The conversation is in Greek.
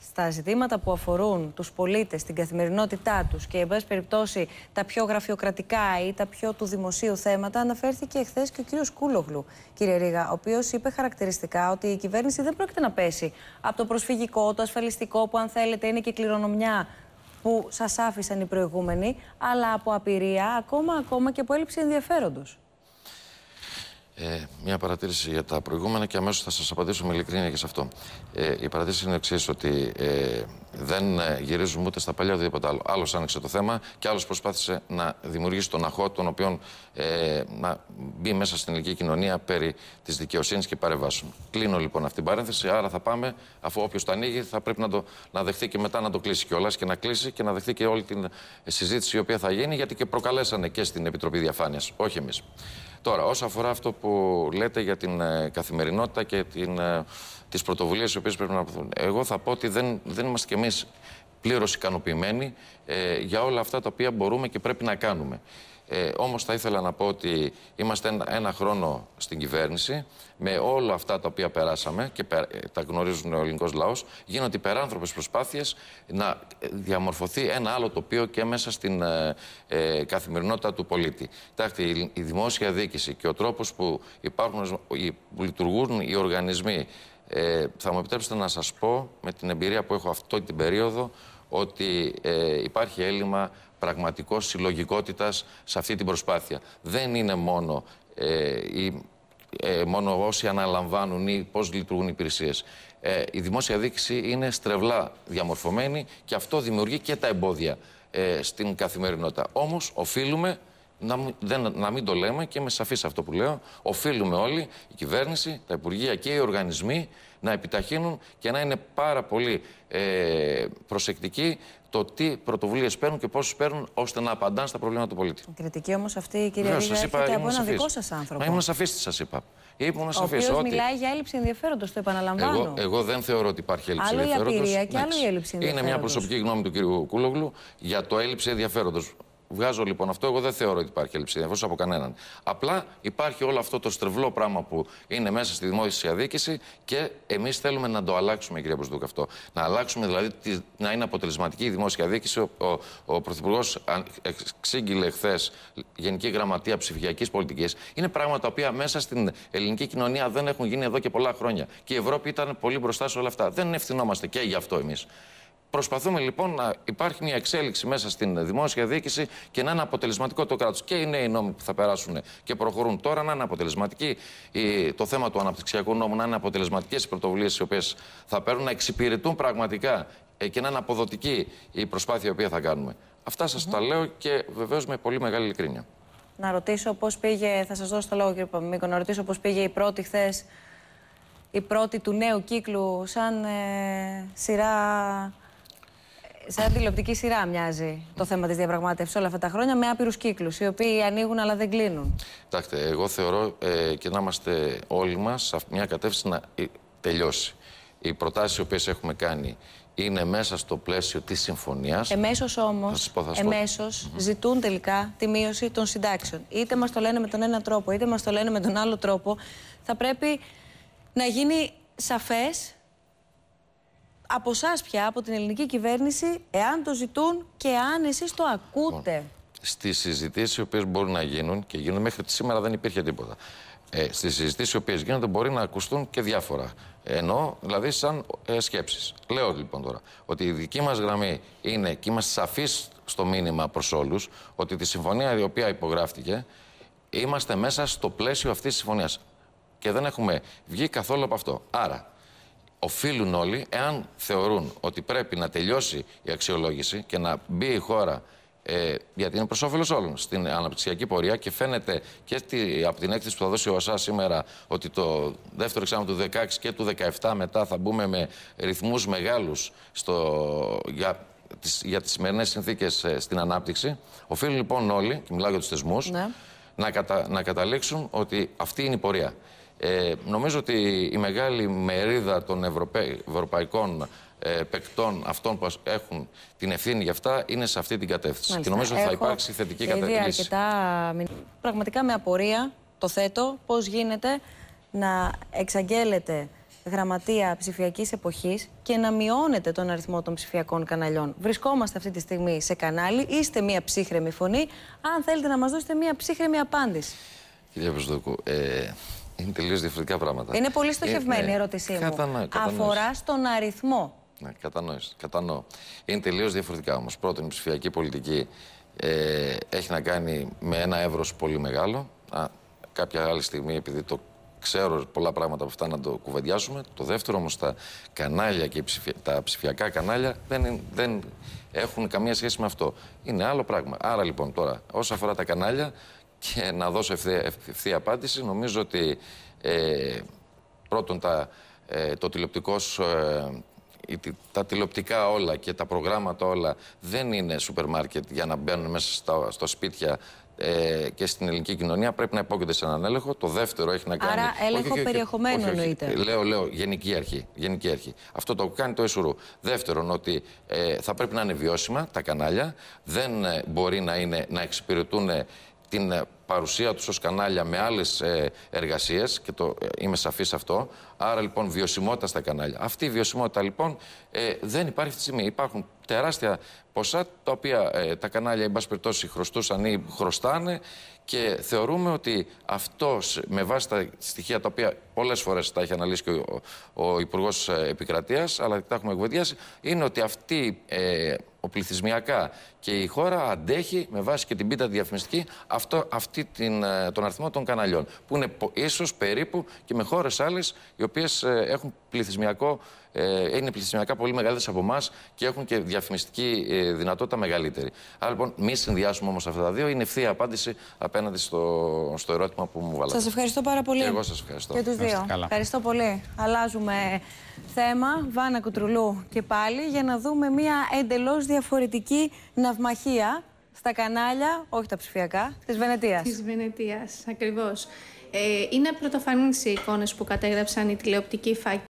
στα ζητήματα που αφορούν τους πολίτες, την καθημερινότητά τους και εν πάση περιπτώσει τα πιο γραφειοκρατικά ή τα πιο του δημοσίου θέματα αναφέρθηκε εχθές και ο κύριος Κούλογλου, κύριε Ρίγα, ο οποίος είπε χαρακτηριστικά ότι η κυβέρνηση δεν πρόκειται να πέσει από το προσφυγικό, το ασφαλιστικό που αν θέλετε είναι και κληρονομιά που σας άφησαν οι προηγούμενοι, αλλά από απειρία ακόμα, ακόμα και από έλλειψη ενδιαφέροντος. Ε, μια παρατήρηση για τα προηγούμενα και αμέσως θα σας απαντήσω με ειλικρίνεια και σε αυτό. Ε, η παρατήρηση είναι εξής: Ότι ε, δεν ε, γυρίζουμε ούτε στα παλιά ούτε άλλο. Άλλος άνοιξε το θέμα και άλλος προσπάθησε να δημιουργήσει τον αχό των οποίων ε, να μπει μέσα στην ελληνική κοινωνία περί της δικαιοσύνης και παρεμβάσεων. Κλείνω λοιπόν αυτή την παρένθεση. Άρα θα πάμε, αφού όποιος το ανοίγει, θα πρέπει να το να και μετά να το κλείσει κιόλας και να κλείσει και να δεχθεί και όλη την συζήτηση η οποία θα γίνει, γιατί και προκαλέσανε και στην Επιτροπή Διαφάνειας, όχι εμείς. Τώρα, όσον αφορά αυτό που λέτε για την ε, καθημερινότητα και την, ε, τις πρωτοβουλίες οι οποίες πρέπει να αποδοθούν, εγώ θα πω ότι δεν, δεν είμαστε κι εμείς πλήρως ικανοποιημένοι ε, για όλα αυτά τα οποία μπορούμε και πρέπει να κάνουμε. Ε, Όμως θα ήθελα να πω ότι είμαστε ένα, χρόνο στην κυβέρνηση με όλα αυτά τα οποία περάσαμε και ε, τα γνωρίζουν ο ελληνικός λαός. Γίνονται υπεράνθρωπες προσπάθειες να ε, διαμορφωθεί ένα άλλο τοπίο και μέσα στην ε, καθημερινότητα του πολίτη. Κοιτάξτε, η, δημόσια διοίκηση και ο τρόπος που, υπάρχουν, λειτουργούν οι οργανισμοί. θα μου επιτρέψετε να σας πω, με την εμπειρία που έχω αυτή την περίοδο, ότι ε, υπάρχει έλλειμμα πραγματικός συλλογικότητας σε αυτή την προσπάθεια. Δεν είναι μόνο η ε, ε, όσοι αναλαμβάνουν ή πώς λειτουργούν οι υπηρεσίες. η δημόσια δίκηση είναι στρεβλά διαμορφωμένη και αυτό δημιουργεί και τα εμπόδια στην καθημερινότητα. Όμως οφείλουμε να, δεν, να μην το λέμε και είμαι σαφής αυτό που λέω. Οφείλουμε όλοι, η κυβέρνηση, τα υπουργεία και οι οργανισμοί να επιταχύνουν και να είναι πάρα πολύ ε, προσεκτικοί το τι πρωτοβουλίες παίρνουν και πόσες παίρνουν ώστε να απαντάνε στα προβλήματα του πολίτη. Η κριτική όμως αυτή, κύριε Βίγα, έρχεται είπα, από έναν δικό σας άνθρωπο. Μα ήμουν σαφής, σας είπα. Ήμουν Ο ότι... μιλάει για έλλειψη ενδιαφέροντος, το επαναλαμβάνω. Εγώ, εγώ δεν θεωρώ ότι υπάρχει έλλειψη ενδιαφέροντο. Άλλο η απειρία και άλλο η έλλειψη ενδιαφέροντο. Είναι μια προσωπική γνώμη του κύριου Κούλογλου για το έλλειψη ενδιαφέροντος. Βγάζω λοιπόν αυτό. Εγώ δεν θεωρώ ότι υπάρχει έλλειψη ενδιαφέροντο από κανέναν. Απλά υπάρχει όλο αυτό το στρεβλό πράγμα που είναι μέσα στη δημόσια διοίκηση και εμείς θέλουμε να το αλλάξουμε, κυρία Μπουσδούκ, αυτό. Να αλλάξουμε δηλαδή να είναι αποτελεσματική η δημόσια διοίκηση. Ο, ο, ο Πρωθυπουργός εξήγηλε χθες Γενική Γραμματεία Ψηφιακής Πολιτικής. Είναι πράγματα τα οποία μέσα στην ελληνική κοινωνία δεν έχουν γίνει εδώ και πολλά χρόνια. Και η Ευρώπη ήταν πολύ μπροστά σε όλα αυτά. Δεν ευθυνόμαστε και γι' αυτό εμείς. Προσπαθούμε λοιπόν να υπάρχει μια εξέλιξη μέσα στην δημόσια διοίκηση και να είναι αποτελεσματικό το κράτος. Και οι νέοι νόμοι που θα περάσουν και προχωρούν τώρα να είναι αποτελεσματικοί. Το θέμα του αναπτυξιακού νόμου να είναι αποτελεσματικές οι πρωτοβουλίες οι οποίες θα παίρνουν, να εξυπηρετούν πραγματικά ε, και να είναι αποδοτική η προσπάθεια η οποία θα κάνουμε. Αυτά σας mm -hmm. τα λέω και βεβαίως με πολύ μεγάλη ειλικρίνεια. Να ρωτήσω πώς πήγε, θα σας δώσω το λόγο κύριε Παμίκο, να ρωτήσω πώς πήγε η πρώτη χθες, η πρώτη του νέου κύκλου, σαν ε, σειρά σαν τηλεοπτική σειρά μοιάζει το θέμα της διαπραγμάτευσης όλα αυτά τα χρόνια με άπειρους κύκλους, οι οποίοι ανοίγουν αλλά δεν κλείνουν. Κοιτάξτε, εγώ θεωρώ ε, και να είμαστε όλοι μας σε μια κατεύθυνση να ε, τελειώσει. Οι προτάσεις οι οποίες έχουμε κάνει είναι μέσα στο πλαίσιο της συμφωνίας. Εμέσως όμως, εμέσω ζητούν τελικά τη μείωση των συντάξεων. Είτε μας το λένε με τον ένα τρόπο, είτε μας το λένε με τον άλλο τρόπο. Θα πρέπει να γίνει σαφές από εσάς πια, από την ελληνική κυβέρνηση, εάν το ζητούν και αν εσείς το ακούτε. Λοιπόν, Στις συζητήσεις οι οποίες μπορούν να γίνουν και γίνονται μέχρι σήμερα δεν υπήρχε τίποτα. Ε, Στις συζητήσεις οι οποίες γίνονται μπορεί να ακουστούν και διάφορα. Ενώ δηλαδή σαν ε, σκέψεις. Λέω λοιπόν τώρα ότι η δική μας γραμμή είναι και είμαστε σαφείς στο μήνυμα προς όλους ότι τη συμφωνία η οποία υπογράφτηκε είμαστε μέσα στο πλαίσιο αυτής της συμφωνίας. Και δεν έχουμε βγει καθόλου από αυτό. Άρα οφείλουν όλοι, εάν θεωρούν ότι πρέπει να τελειώσει η αξιολόγηση και να μπει η χώρα ε, γιατί είναι προς όφελος όλων στην αναπτυξιακή πορεία και φαίνεται και στη, από την έκθεση που θα δώσει ο ΩΣΑ σήμερα ότι το δεύτερο εξάμεινο του 16 και του 17 μετά θα μπούμε με ρυθμούς μεγάλους για, τις, για τις συνθήκες ε, στην ανάπτυξη. Οφείλουν λοιπόν όλοι, και μιλάω για τους θεσμούς ναι. να, να καταλήξουν ότι αυτή είναι η πορεία. Ε, νομίζω ότι η μεγάλη μερίδα των ευρωπαϊκών ε, παικτών, αυτών που έχουν την ευθύνη για αυτά, είναι σε αυτή την κατεύθυνση. Μάλιστα. Και νομίζω ότι θα υπάρξει θετική κατεύθυνση. Αρκετά... Πραγματικά με απορία το θέτω πώς γίνεται να εξαγγέλλεται γραμματεία ψηφιακής εποχής και να μειώνεται τον αριθμό των ψηφιακών καναλιών. Βρισκόμαστε αυτή τη στιγμή σε κανάλι, είστε μια ψύχρεμη φωνή. Αν θέλετε να μας δώσετε μια ψύχρεμη απάντηση. Κυρία Πεσδοκού, ε, είναι τελείως διαφορετικά πράγματα. Είναι πολύ ε, στοχευμένη ναι. η ερώτησή μου. Αφορά στον αριθμό. Ναι, κατανοείς. Κατανοώ. Είναι τελείως διαφορετικά όμως. Πρώτον, η ψηφιακή πολιτική ε, έχει να κάνει με ένα εύρος πολύ μεγάλο. Α, κάποια άλλη στιγμή, επειδή το ξέρω πολλά πράγματα από αυτά να το κουβεντιάσουμε. Το δεύτερο όμως, τα κανάλια και ψηφια... τα ψηφιακά κανάλια δεν, δεν έχουν καμία σχέση με αυτό. Είναι άλλο πράγμα. Άρα λοιπόν τώρα, όσο αφορά τα κανάλια, και να δώσω ευθεία, ευθεία απάντηση. Νομίζω ότι ε, πρώτον τα, ε, το τηλεοπτικός, ε, τα τηλεοπτικά όλα και τα προγράμματα όλα δεν είναι σούπερ μάρκετ για να μπαίνουν μέσα στα, στο σπίτια ε, και στην ελληνική κοινωνία πρέπει να υπόκειται σε έναν έλεγχο. Το δεύτερο έχει να κάνει. Άρα, έλεγχο περιεχομένου εννοείται. Λέω, λέω, γενική αρχή. Γενική αρχή. Αυτό το κάνει το ΕΣΟΡΟΥ. Δεύτερον, ότι ε, θα πρέπει να είναι βιώσιμα τα κανάλια. Δεν ε, μπορεί να, είναι, να εξυπηρετούν την παρουσία τους ως κανάλια με άλλες ε, εργασίες, και το, ε, είμαι σαφής αυτό. Άρα λοιπόν βιωσιμότητα στα κανάλια. Αυτή η βιωσιμότητα λοιπόν ε, δεν υπάρχει αυτή τη στιγμή. Υπάρχουν τεράστια ποσά τα οποία ε, τα κανάλια, εν πάση περιπτώσει, χρωστούσαν ή χρωστάνε και θεωρούμε ότι αυτός με βάση τα στοιχεία τα οποία πολλές φορές τα έχει αναλύσει και ο, ο, Υπουργός Επικρατείας, αλλά τα έχουμε εκβεδιάσει είναι ότι αυτή ε, ο πληθυσμιακά και η χώρα αντέχει με βάση και την πίτα τη διαφημιστική αυτό, την, ε, τον αριθμό των καναλιών, που είναι ίσως περίπου και με χώρες άλλες οι οποίες ε, έχουν πληθυσμιακό. Ε, είναι πληθυσμιακά πολύ μεγαλύτερες από εμάς και έχουν και διαφημιστική δυνατότητα μεγαλύτερη. Άρα λοιπόν, μη συνδυάσουμε όμως αυτά τα δύο. Είναι ευθεία απάντηση απέναντι στο, στο ερώτημα που μου βάλατε. Σας ευχαριστώ πάρα πολύ. Και εγώ σας ευχαριστώ. Και τους δύο. Ευχαριστώ πολύ. Αλλάζουμε θέμα. Βάνα Κουτρουλού και πάλι για να δούμε μία εντελώς διαφορετική ναυμαχία στα κανάλια, όχι τα ψηφιακά, της Βενετίας. Της Βενετίας, ακριβώς. Ε, είναι πρωτοφανείς οι εικόνες που κατέγραψαν οι τηλεοπτικοί φάκοι.